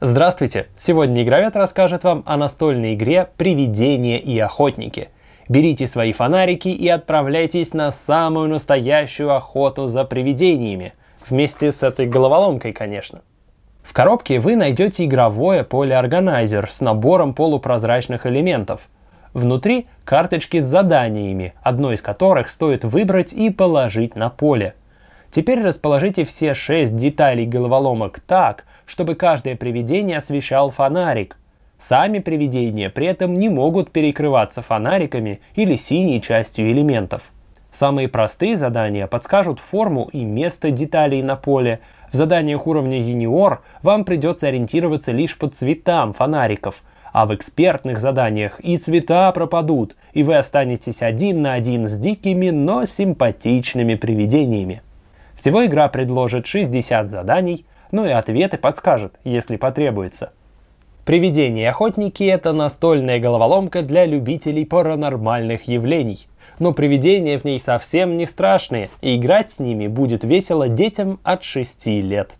Здравствуйте! Сегодня Игровед расскажет вам о настольной игре «Привидения и охотники». Берите свои фонарики и отправляйтесь на самую настоящую охоту за привидениями. Вместе с этой головоломкой, конечно. В коробке вы найдете игровое поле-органайзер с набором полупрозрачных элементов. Внутри карточки с заданиями, одно из которых стоит выбрать и положить на поле. Теперь расположите все шесть деталей головоломок так, чтобы каждое привидение освещал фонарик. Сами привидения при этом не могут перекрываться фонариками или синей частью элементов. Самые простые задания подскажут форму и место деталей на поле. В заданиях уровня юниор вам придется ориентироваться лишь по цветам фонариков, а в экспертных заданиях и цвета пропадут, и вы останетесь один на один с дикими, но симпатичными привидениями. Всего игра предложит 60 заданий, ну и ответы подскажет, если потребуется. «Привидения и охотники» — это настольная головоломка для любителей паранормальных явлений. Но привидения в ней совсем не страшные, и играть с ними будет весело детям от 6 лет.